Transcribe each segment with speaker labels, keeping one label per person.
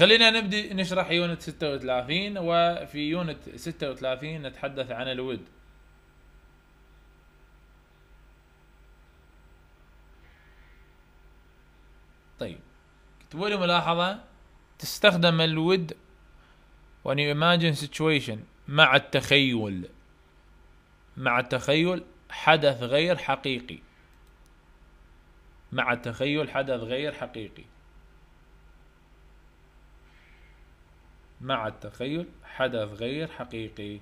Speaker 1: خلينا نبدي نشرح يونت 36 وفي يونت 36 نتحدث عن الود طيب كتبوا ملاحظة تستخدم الود when you imagine situation مع التخيل مع التخيل حدث غير حقيقي مع التخيل حدث غير حقيقي مع التخيل حدث غير حقيقي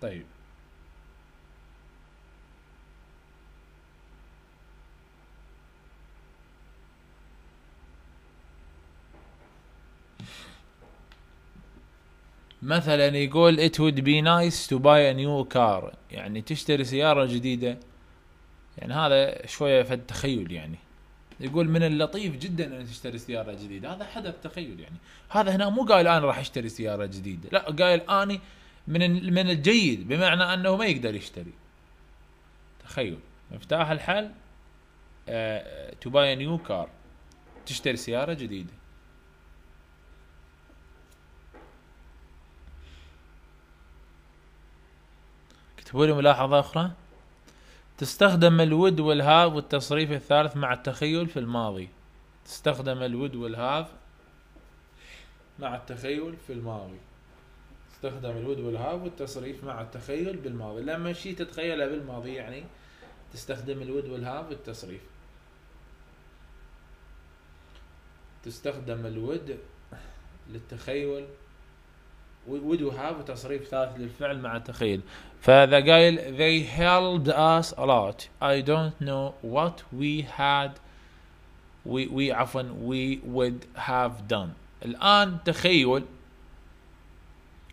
Speaker 1: طيب مثلا يقول it would be nice to buy a new car يعني تشتري سيارة جديدة يعني هذا شوية فد تخيل يعني يقول من اللطيف جدا ان تشتري سيارة جديدة هذا حدث تخيل يعني هذا هنا مو قايل انا راح اشتري سيارة جديدة لا قايل اني من من الجيد بمعنى انه ما يقدر يشتري تخيل مفتاح الحل تو باي نيو كار تشتري سيارة جديدة تقولي ملاحظة أخرى تستخدم الود والهاف والتصريف الثالث مع التخيل في الماضي تستخدم الود والهاف مع التخيل في الماضي تستخدم الود والهاف والتصريف مع التخيل بالماضي لما شيء تتخيله بالماضي يعني تستخدم الود والهاف والتصريف تستخدم الود للتخيل would do have وتصريف ثالث للفعل مع التخيل فذا قايل they helped us a lot I don't know what we had we, we عفوا we would have done الآن تخيل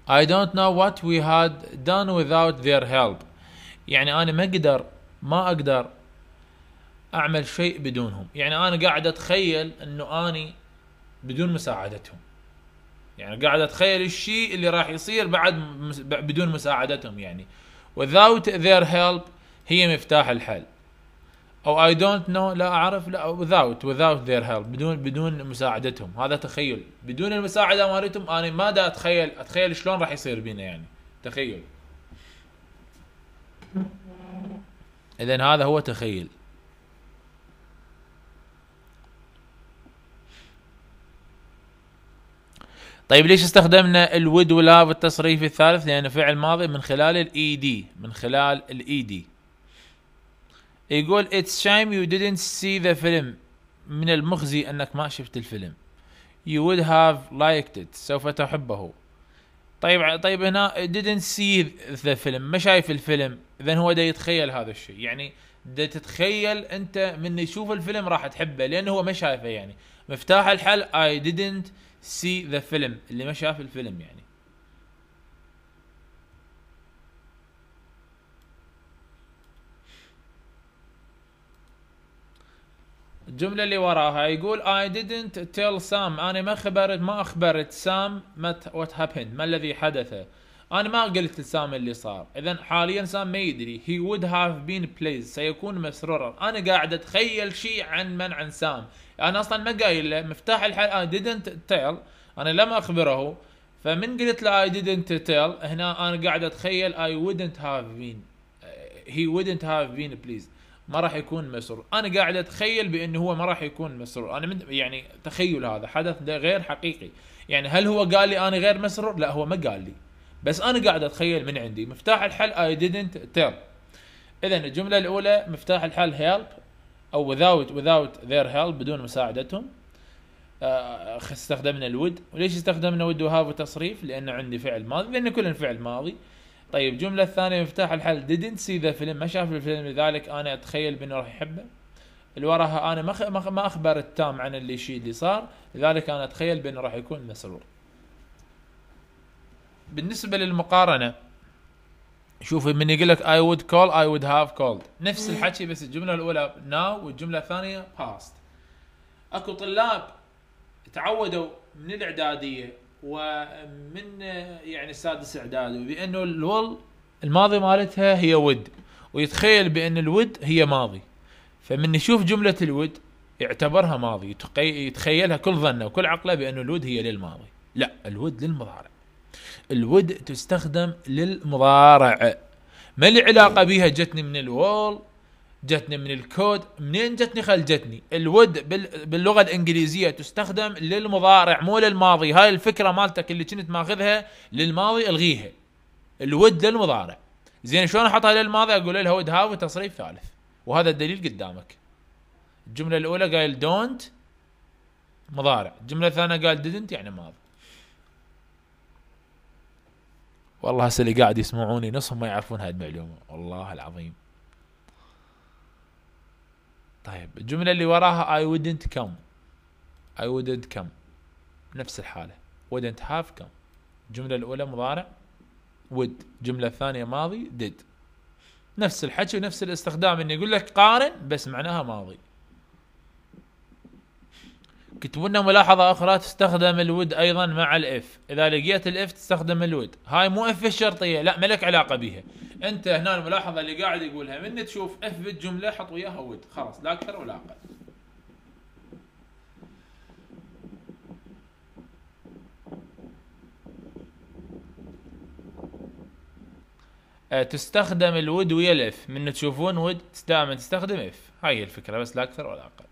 Speaker 1: I don't know what we had done without their help يعني أنا ما أقدر ما أقدر أعمل شيء بدونهم يعني أنا قاعد أتخيل أنه أني بدون مساعدتهم يعني قاعد اتخيل الشيء اللي راح يصير بعد بدون مساعدتهم يعني without their help هي مفتاح الحل او I don't know لا اعرف لا without without their help بدون بدون مساعدتهم هذا تخيل بدون المساعده مالتهم انا ما دا اتخيل اتخيل شلون راح يصير بينا يعني تخيل اذا هذا هو تخيل طيب ليش استخدمنا الود ولا بالتصريف الثالث لان فعل ماضي من خلال الاي دي e من خلال الاي دي e يقول it's shame you didn't see the film من المخزي انك ما شفت الفيلم you would have liked it سوف تحبه طيب طيب هنا didn't see the film ما شايف الفيلم اذا هو دا يتخيل هذا الشيء يعني دا تتخيل انت من يشوف الفيلم راح تحبه لانه هو ما شايفه يعني مفتاح الحل I didn't سي ذا فيلم اللي ما شاف الفيلم يعني الجملة اللي وراها يقول I didn't tell Sam أنا ما خبرت ما أخبرت سام what happened ما الذي حدث أنا ما قلت لسام اللي صار إذا حاليا سام ما يدري he would have been pleased سيكون مسرورا أنا قاعد أتخيل شيء عن من عن سام انا اصلا ما قايل له مفتاح الحل اي didn't tell انا لم اخبره فمن قلت له اي didn't tell هنا انا قاعد اتخيل اي wouldn't have been هي wouldn't have been بليز ما راح يكون مسرور انا قاعد اتخيل بانه هو ما راح يكون مسرور انا من يعني تخيل هذا حدث غير حقيقي يعني هل هو قال لي انا غير مسرور لا هو ما قال لي بس انا قاعد اتخيل من عندي مفتاح الحل اي didn't tell اذا الجمله الاولى مفتاح الحل هيلب او without without their help بدون مساعدتهم آه، استخدمنا الود وليش استخدمنا ود وهاف وتصريف لان عندي فعل ماضي لان كل فعل ماضي طيب الجمله الثانيه مفتاح الحل didn't see the film ما شاف الفيلم لذلك انا اتخيل بانه راح يحبه اللي وراها انا ما ما اخبر التام عن اللي شيء اللي صار لذلك انا اتخيل بانه راح يكون مسرور بالنسبه للمقارنه شوف من يقول لك اي وود كول اي وود هاف كولد نفس الحكي بس الجمله الاولى ناو والجمله الثانيه باست اكو طلاب تعودوا من الاعداديه ومن يعني السادس اعدادي بانه الول الماضي مالتها هي ود ويتخيل بان الود هي ماضي فمن يشوف جمله الود يعتبرها ماضي يتخيلها كل ظنه وكل عقله بانه الود هي للماضي لا الود للمضارع الود تستخدم للمضارع ما لي علاقه بها جتني من الوول جتني من الكود منين جتني خل جتني الود باللغه الانجليزيه تستخدم للمضارع مو للماضي هاي الفكره مالتك اللي كنت ماخذها للماضي الغيها الود للمضارع زين شلون احطها للماضي اقول لها ود هاف تصريف ثالث وهذا الدليل قدامك الجمله الاولى قال دونت مضارع الجمله الثانيه قال didn't يعني ماضي والله هسه اللي قاعد يسمعوني نصهم ما يعرفون هاي المعلومه والله العظيم طيب الجمله اللي وراها I wouldn't come I wouldn't come نفس الحاله wouldn't have come الجمله الاولى مضارع would الجمله الثانيه ماضي did نفس الحكي ونفس الاستخدام انه يقول لك قارن بس معناها ماضي كتبوا لنا ملاحظة أخرى تستخدم الود أيضا مع الإف إذا لقيت الإف تستخدم الود هاي مو إف الشرطية لا ملك علاقة بيها أنت هنا الملاحظة اللي قاعد يقولها من تشوف إف بالجملة حط وياها ود خلاص لا أكثر ولا أقل أه، تستخدم الود ويا الاف من تشوفون ود دائما تستخدم اف هاي الفكره بس لا اكثر ولا اقل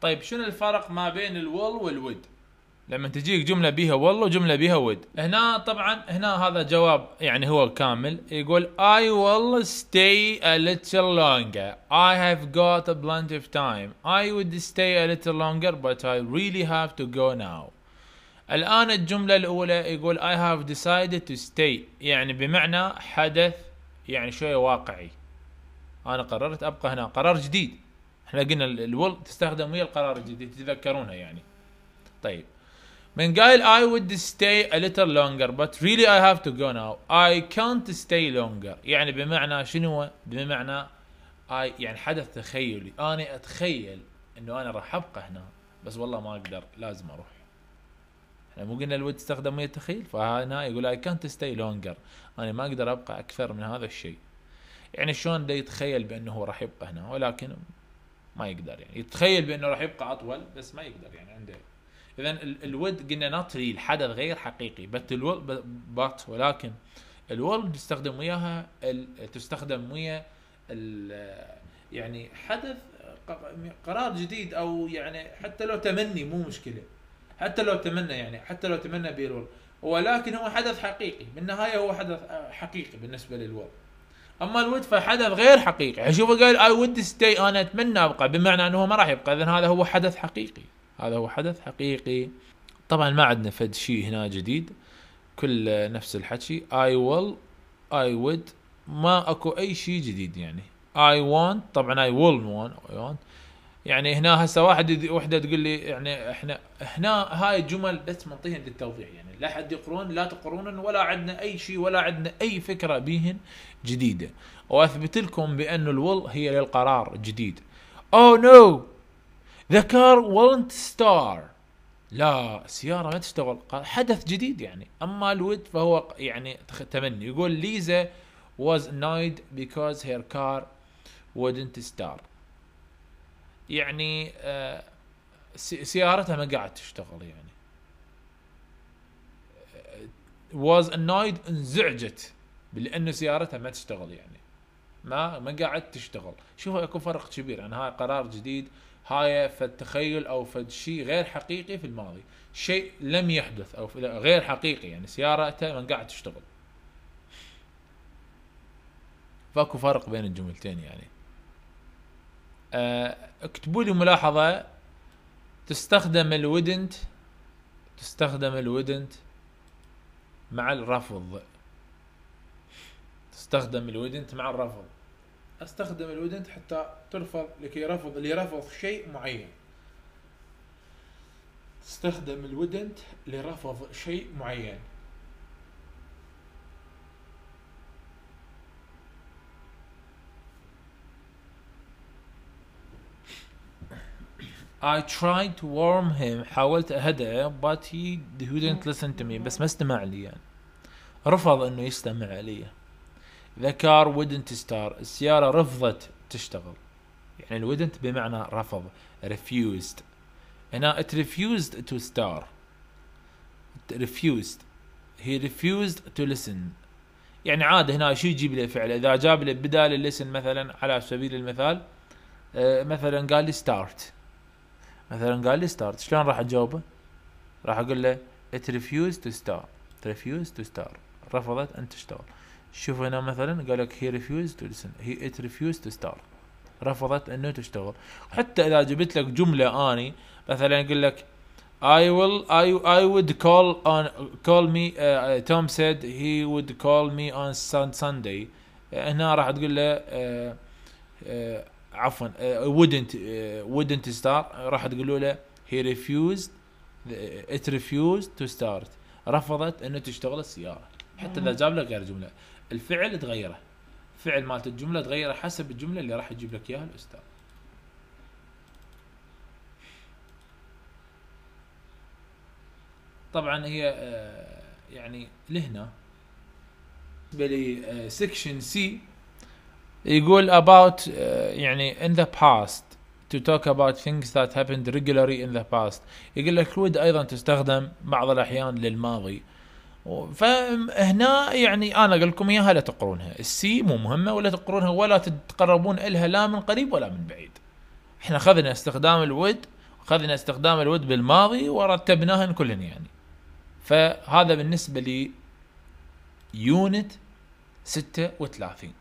Speaker 1: طيب شنو الفرق ما بين الول والود لما تجيك جملة بيها والله وجملة بيها ود هنا طبعا هنا هذا جواب يعني هو كامل يقول I will stay a little longer I have got a plenty of time I would stay a little longer but I really have to go now الآن الجملة الأولى يقول I have decided to stay يعني بمعنى حدث يعني شوي واقعي أنا قررت أبقى هنا قرار جديد احنا قلنا الول تستخدم ويا القرار الجديد تتذكرونها يعني طيب من قال I would stay a little longer but really I have to go now I can't stay longer يعني بمعنى شنو بمعنى I يعني حدث تخيلي أنا أتخيل أنه أنا راح أبقى هنا بس والله ما أقدر لازم أروح احنا مو قلنا الود تستخدم ويا التخيل فهنا يقول I can't stay longer أنا ما أقدر أبقى أكثر من هذا الشيء يعني شلون ده يتخيل بأنه راح يبقى هنا ولكن ما يقدر يعني يتخيل بانه راح يبقى اطول بس ما يقدر يعني عنده اذا الود قلنا ريل الحدث غير حقيقي بس بات ولكن الورد تستخدم وياها تستخدم ويا يعني حدث قرار جديد او يعني حتى لو تمني مو مشكله حتى لو تمنى يعني حتى لو تمنى بيرول ولكن هو حدث حقيقي بالنهايه هو حدث آه، حقيقي بالنسبه للورد اما الود فحدث غير حقيقي اشوفه يعني قال اي ود ستي انا اتمنى ابقى بمعنى انه ما راح يبقى اذا هذا هو حدث حقيقي هذا هو حدث حقيقي طبعا ما عندنا فد شيء هنا جديد كل نفس الحكي اي ويل اي ود ما اكو اي شيء جديد يعني اي want طبعا اي ويل want اي want يعني هنا هسه واحد وحده تقول لي يعني احنا هنا هاي جمل بس منطيهن للتوضيح يعني لا حد يقرون لا تقرون ولا عندنا اي شيء ولا عندنا اي فكره بيهن جديده واثبت لكم بان الول هي للقرار جديد او نو ذا كار won't ستار لا السيارة ما تشتغل حدث جديد يعني أما الود فهو يعني تمني يقول ليزا was annoyed because her car wouldn't start يعني آه، سيارتها ما قاعد تشتغل يعني آه، was annoyed انزعجت لانه سيارتها ما تشتغل يعني ما ما قاعد تشتغل شوف اكو فرق كبير يعني هاي قرار جديد هاي فد تخيل او فد شيء غير حقيقي في الماضي شيء لم يحدث او غير حقيقي يعني سيارته ما قاعد تشتغل فاكو فرق بين الجملتين يعني آه، اكتبوا لي ملاحظة تستخدم الودنت تستخدم الودنت مع الرفض تستخدم الودنت مع الرفض استخدم الودنت حتى ترفض لكي يرفض لرفض شيء معين تستخدم الودنت لرفض شيء معين I tried to warm him حاولت أهدأه but he, he didn't listen to me بس ما استمع لي يعني رفض انه يستمع لي The car wouldn't start السيارة رفضت تشتغل يعني ال wouldn't بمعنى رفض refused هنا it refused to start it refused he refused to listen يعني عاد هنا شو يجيب لي فعل اذا جاب لي بدال listen مثلا على سبيل المثال آه، مثلا قال لي start مثلا قال لي ستارت شلون راح اجاوبه؟ راح اقول له ات ريفيوز تو ستارت ريفيوز تو ستارت رفضت ان تشتغل شوف هنا مثلا قال لك هي ريفيوز تو لسن هي ات ريفيوز تو ستارت رفضت انه تشتغل حتى اذا جبت لك جمله اني مثلا اقول لك I will I I would call on call me uh, Tom said he would call me on Sunday هنا راح تقول له uh, uh, عفوا آه، wouldn't آه، wouldn't start راح تقولوا له هي ريفيوزد ات ريفيوزد تو ستارت رفضت انه تشتغل السياره حتى اذا جاب لك غير جمله الفعل تغيره الفعل مالت الجمله تغيره حسب الجمله اللي راح يجيب لك اياها الاستاذ طبعا هي آه، يعني لهنا بلي سكشن سي يقول about uh, يعني in the past to talk about things that happened regularly in the past يقول لك would ايضا تستخدم بعض الاحيان للماضي فهنا يعني انا اقول لكم اياها لا تقرونها السي مو مهمه ولا تقرونها ولا تتقربون الها لا من قريب ولا من بعيد احنا اخذنا استخدام الود اخذنا استخدام الود بالماضي ورتبناهن كلهن يعني فهذا بالنسبه لي يونت 36